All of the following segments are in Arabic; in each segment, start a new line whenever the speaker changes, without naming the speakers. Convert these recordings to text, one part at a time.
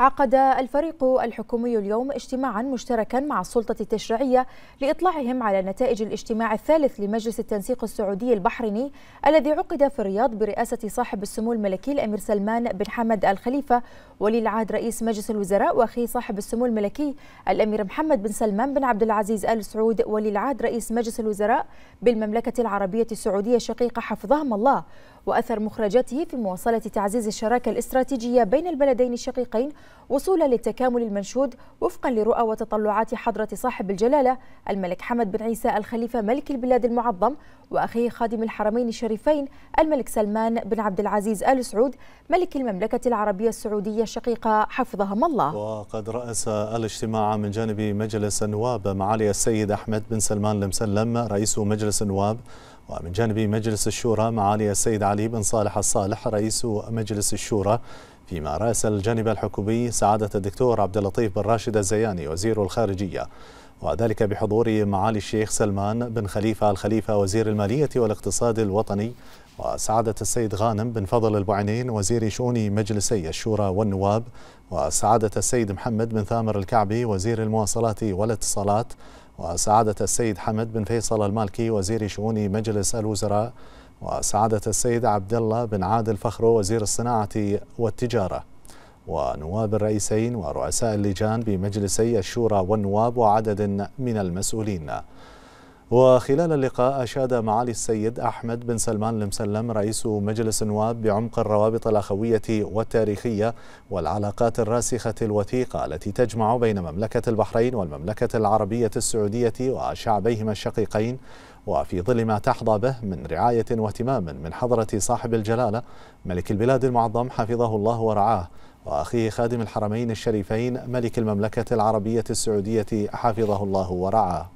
عقد الفريق الحكومي اليوم اجتماعا مشتركا مع السلطة التشريعية لإطلاعهم على نتائج الاجتماع الثالث لمجلس التنسيق السعودي البحريني الذي عقد في الرياض برئاسة صاحب السمو الملكي الأمير سلمان بن حمد الخليفة ولي العهد رئيس مجلس الوزراء وأخي صاحب السمو الملكي الأمير محمد بن سلمان بن عبد العزيز آل سعود ولي العهد رئيس مجلس الوزراء بالمملكة العربية السعودية الشقيقة حفظهم الله وأثر مخرجاته في مواصلة تعزيز الشراكة الاستراتيجية بين البلدين الشقيقين وصولا للتكامل المنشود وفقا لرؤى وتطلعات حضرة صاحب الجلالة الملك حمد بن عيسى الخليفة ملك البلاد المعظم وأخيه خادم الحرمين الشريفين الملك سلمان بن عبد العزيز آل سعود ملك المملكة العربية السعودية الشقيقة حفظهم الله
وقد رأس الاجتماع من جانب مجلس النواب معالي السيد أحمد بن سلمان المسلم رئيس مجلس النواب ومن جانب مجلس الشورى معالي السيد علي بن صالح الصالح رئيس مجلس الشورى فيما راس الجانب الحكومي سعادة الدكتور عبد اللطيف بن راشد الزياني وزير الخارجية وذلك بحضور معالي الشيخ سلمان بن خليفة الخليفة وزير المالية والاقتصاد الوطني وسعادة السيد غانم بن فضل البعينين وزير شؤون مجلسي الشورى والنواب وسعادة السيد محمد بن ثامر الكعبي وزير المواصلات والاتصالات وسعادة السيد حمد بن فيصل المالكي وزير شؤون مجلس الوزراء وسعادة السيد عبد الله بن عادل فخرو وزير الصناعة والتجارة ونواب الرئيسين ورؤساء اللجان بمجلسي الشورى والنواب وعدد من المسؤولين وخلال اللقاء أشاد معالي السيد أحمد بن سلمان المسلم رئيس مجلس النواب بعمق الروابط الأخوية والتاريخية والعلاقات الراسخة الوثيقة التي تجمع بين مملكة البحرين والمملكة العربية السعودية وشعبيهما الشقيقين وفي ظل ما تحظى به من رعاية واهتمام من حضرة صاحب الجلالة ملك البلاد المعظم حفظه الله ورعاه وأخيه خادم الحرمين الشريفين ملك المملكة العربية السعودية حفظه الله ورعاه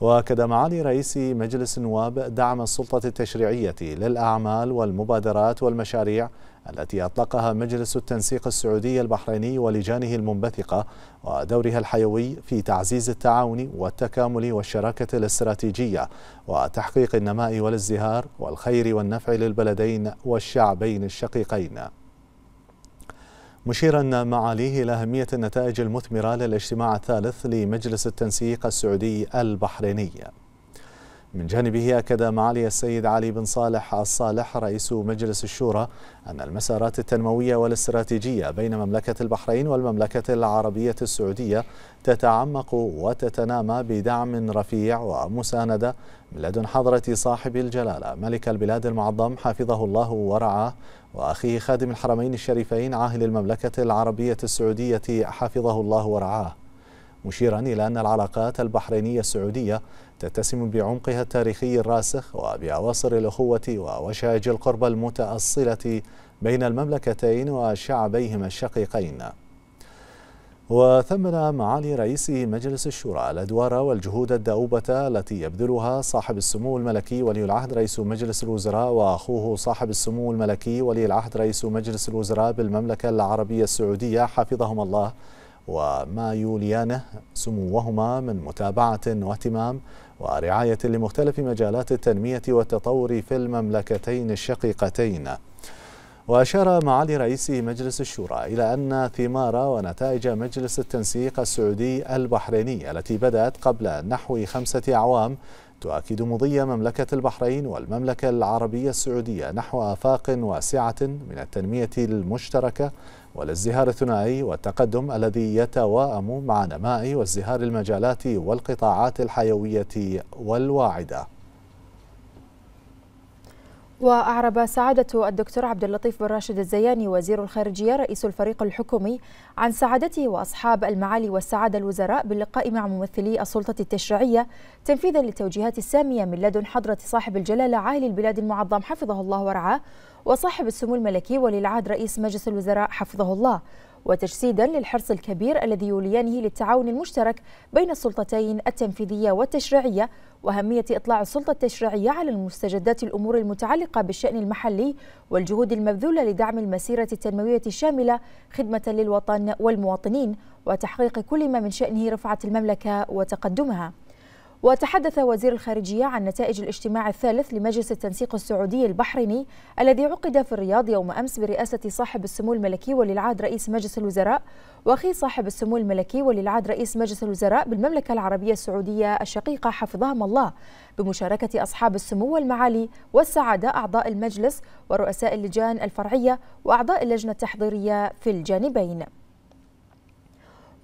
واكد معالي رئيس مجلس النواب دعم السلطه التشريعيه للاعمال والمبادرات والمشاريع التي اطلقها مجلس التنسيق السعودي البحريني ولجانه المنبثقه ودورها الحيوي في تعزيز التعاون والتكامل والشراكه الاستراتيجيه وتحقيق النماء والازدهار والخير والنفع للبلدين والشعبين الشقيقين مشيرا معاليه إلى أهمية النتائج المثمرة للاجتماع الثالث لمجلس التنسيق السعودي البحريني من جانبه أكد معالي السيد علي بن صالح الصالح رئيس مجلس الشورى أن المسارات التنموية والاستراتيجية بين مملكة البحرين والمملكة العربية السعودية تتعمق وتتنامى بدعم رفيع ومساندة من لدن حضرة صاحب الجلالة ملك البلاد المعظم حفظه الله ورعاه وأخيه خادم الحرمين الشريفين عاهل المملكة العربية السعودية حفظه الله ورعاه مشيرا إلى أن العلاقات البحرينية السعودية تتسم بعمقها التاريخي الراسخ وبأواصر الأخوة ووشائج القرب المتأصلة بين المملكتين وشعبيهما الشقيقين وثمن معالي رئيس مجلس الشورى الأدوار والجهود الدؤوبة التي يبذلها صاحب السمو الملكي ولي العهد رئيس مجلس الوزراء وأخوه صاحب السمو الملكي ولي العهد رئيس مجلس الوزراء بالمملكة العربية السعودية حفظهم الله وما يوليانه سموهما من متابعة واهتمام ورعاية لمختلف مجالات التنمية والتطور في المملكتين الشقيقتين وأشار معالي رئيس مجلس الشورى إلى أن ثمار ونتائج مجلس التنسيق السعودي البحريني التي بدأت قبل نحو خمسة أعوام تؤكد مضي مملكة البحرين والمملكة العربية السعودية نحو آفاق واسعة من التنمية المشتركة والازدهار الثنائي والتقدم الذي يتواءم مع نماء وازدهار المجالات والقطاعات الحيوية والواعدة
وأعرب سعادة الدكتور عبد اللطيف بن راشد الزياني وزير الخارجية رئيس الفريق الحكومي عن سعادته وأصحاب المعالي والسعادة الوزراء باللقاء مع ممثلي السلطة التشريعية تنفيذا للتوجيهات السامية من لدن حضرة صاحب الجلالة عاهل البلاد المعظم حفظه الله ورعاه وصاحب السمو الملكي ولي العهد رئيس مجلس الوزراء حفظه الله وتجسيدا للحرص الكبير الذي يوليانه للتعاون المشترك بين السلطتين التنفيذيه والتشريعيه واهميه اطلاع السلطه التشريعيه على المستجدات الامور المتعلقه بالشان المحلي والجهود المبذوله لدعم المسيره التنمويه الشامله خدمه للوطن والمواطنين وتحقيق كل ما من شانه رفعه المملكه وتقدمها وتحدث وزير الخارجية عن نتائج الاجتماع الثالث لمجلس التنسيق السعودي البحريني الذي عقد في الرياض يوم أمس برئاسة صاحب السمو الملكي ولي العهد رئيس مجلس الوزراء وأخي صاحب السمو الملكي ولي العهد رئيس مجلس الوزراء بالمملكة العربية السعودية الشقيقة حفظهم الله بمشاركة أصحاب السمو والمعالي والسعادة أعضاء المجلس ورؤساء اللجان الفرعية وأعضاء اللجنة التحضيرية في الجانبين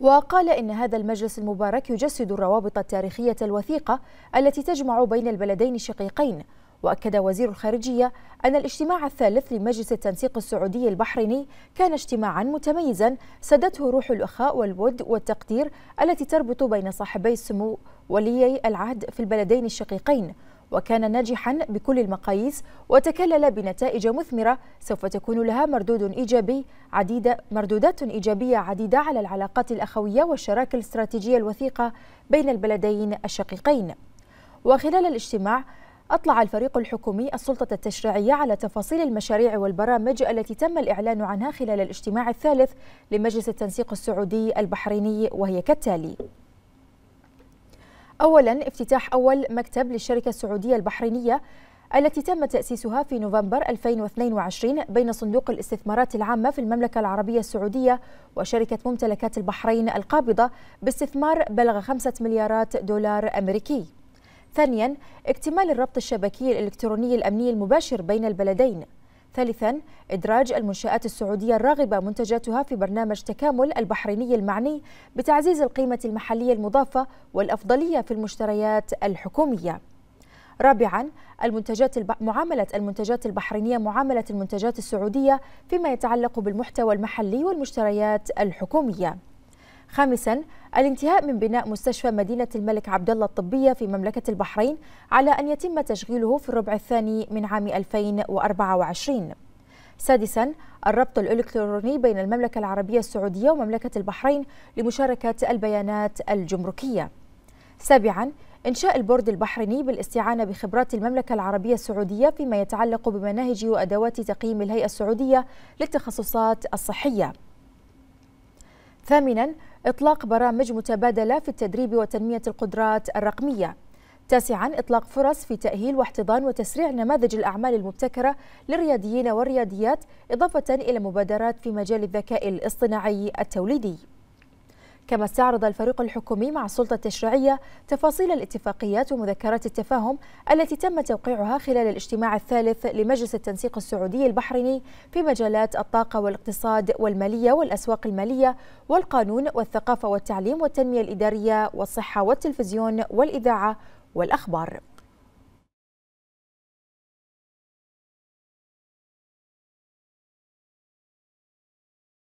وقال إن هذا المجلس المبارك يجسد الروابط التاريخية الوثيقة التي تجمع بين البلدين الشقيقين وأكد وزير الخارجية أن الاجتماع الثالث لمجلس التنسيق السعودي البحريني كان اجتماعا متميزا سدته روح الأخاء والود والتقدير التي تربط بين صاحبي السمو وليي العهد في البلدين الشقيقين وكان ناجحا بكل المقاييس وتكلل بنتائج مثمرة سوف تكون لها مردود إيجابي عديدة مردودات إيجابية عديدة على العلاقات الأخوية والشراكة الاستراتيجية الوثيقة بين البلدين الشقيقين وخلال الاجتماع أطلع الفريق الحكومي السلطة التشريعية على تفاصيل المشاريع والبرامج التي تم الإعلان عنها خلال الاجتماع الثالث لمجلس التنسيق السعودي البحريني وهي كالتالي أولا افتتاح أول مكتب للشركة السعودية البحرينية التي تم تأسيسها في نوفمبر 2022 بين صندوق الاستثمارات العامة في المملكة العربية السعودية وشركة ممتلكات البحرين القابضة باستثمار بلغ 5 مليارات دولار أمريكي. ثانيا اكتمال الربط الشبكي الإلكتروني الأمني المباشر بين البلدين ثالثا إدراج المنشآت السعودية الراغبة منتجاتها في برنامج تكامل البحريني المعني بتعزيز القيمة المحلية المضافة والأفضلية في المشتريات الحكومية رابعا المنتجات الب... معاملة المنتجات البحرينية معاملة المنتجات السعودية فيما يتعلق بالمحتوى المحلي والمشتريات الحكومية خامسا الانتهاء من بناء مستشفى مدينة الملك عبدالله الطبية في مملكة البحرين على أن يتم تشغيله في الربع الثاني من عام 2024 سادسا الربط الإلكتروني بين المملكة العربية السعودية ومملكة البحرين لمشاركة البيانات الجمركية سابعا إنشاء البورد البحريني بالاستعانة بخبرات المملكة العربية السعودية فيما يتعلق بمناهج وأدوات تقييم الهيئة السعودية للتخصصات الصحية ثامنا إطلاق برامج متبادلة في التدريب وتنمية القدرات الرقمية تاسعا إطلاق فرص في تأهيل واحتضان وتسريع نماذج الأعمال المبتكرة للرياديين والرياديات إضافة إلى مبادرات في مجال الذكاء الاصطناعي التوليدي كما استعرض الفريق الحكومي مع السلطة التشريعية تفاصيل الاتفاقيات ومذكرات التفاهم التي تم توقيعها خلال الاجتماع الثالث لمجلس التنسيق السعودي البحريني في مجالات الطاقة والاقتصاد والمالية والأسواق المالية والقانون والثقافة والتعليم والتنمية الإدارية والصحة
والتلفزيون والإذاعة والأخبار